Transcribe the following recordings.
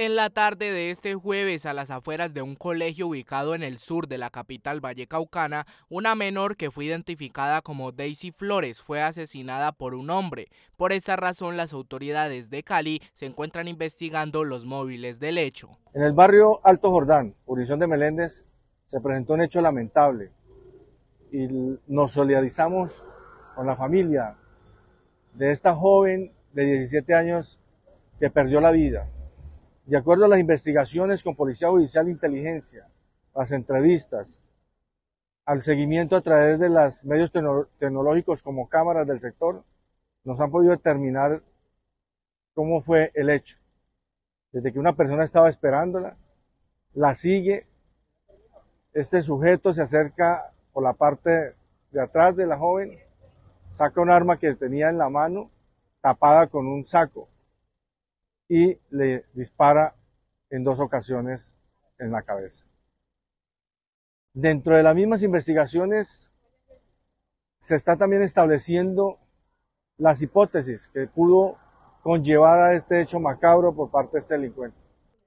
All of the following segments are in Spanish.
En la tarde de este jueves, a las afueras de un colegio ubicado en el sur de la capital vallecaucana, una menor que fue identificada como Daisy Flores fue asesinada por un hombre. Por esta razón, las autoridades de Cali se encuentran investigando los móviles del hecho. En el barrio Alto Jordán, jurisdicción de Meléndez, se presentó un hecho lamentable y nos solidarizamos con la familia de esta joven de 17 años que perdió la vida. De acuerdo a las investigaciones con Policía Judicial e Inteligencia, las entrevistas, al seguimiento a través de los medios tecnológicos como cámaras del sector, nos han podido determinar cómo fue el hecho. Desde que una persona estaba esperándola, la sigue, este sujeto se acerca por la parte de atrás de la joven, saca un arma que tenía en la mano tapada con un saco y le dispara en dos ocasiones en la cabeza. Dentro de las mismas investigaciones se está también estableciendo las hipótesis que pudo conllevar a este hecho macabro por parte de este delincuente.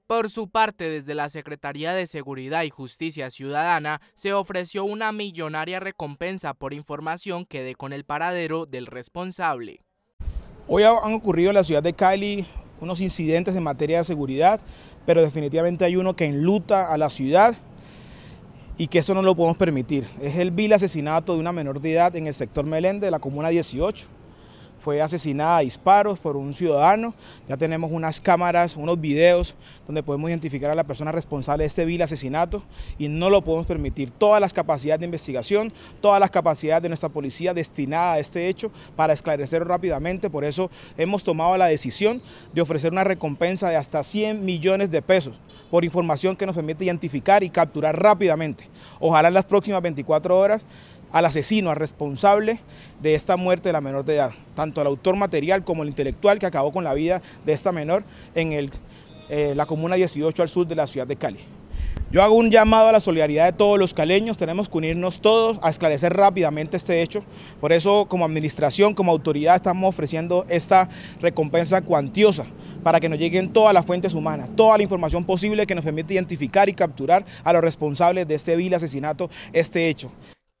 Por su parte, desde la Secretaría de Seguridad y Justicia Ciudadana se ofreció una millonaria recompensa por información que dé con el paradero del responsable. Hoy han ocurrido en la ciudad de Cali unos incidentes en materia de seguridad, pero definitivamente hay uno que enluta a la ciudad y que eso no lo podemos permitir. Es el vil asesinato de una menor de edad en el sector Melén de la Comuna 18 fue asesinada a disparos por un ciudadano. Ya tenemos unas cámaras, unos videos donde podemos identificar a la persona responsable de este vil asesinato y no lo podemos permitir. Todas las capacidades de investigación, todas las capacidades de nuestra policía destinadas a este hecho para esclarecerlo rápidamente. Por eso hemos tomado la decisión de ofrecer una recompensa de hasta 100 millones de pesos por información que nos permite identificar y capturar rápidamente. Ojalá en las próximas 24 horas al asesino, al responsable de esta muerte de la menor de edad, tanto al autor material como al intelectual que acabó con la vida de esta menor en eh, la comuna 18 al sur de la ciudad de Cali. Yo hago un llamado a la solidaridad de todos los caleños, tenemos que unirnos todos a esclarecer rápidamente este hecho. Por eso como administración, como autoridad estamos ofreciendo esta recompensa cuantiosa para que nos lleguen todas las fuentes humanas, toda la información posible que nos permite identificar y capturar a los responsables de este vil asesinato, este hecho.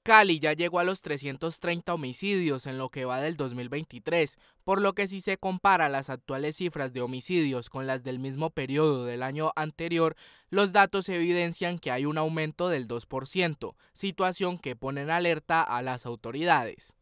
Cali ya llegó a los 330 homicidios en lo que va del 2023, por lo que si se compara las actuales cifras de homicidios con las del mismo periodo del año anterior, los datos evidencian que hay un aumento del 2%, situación que pone en alerta a las autoridades.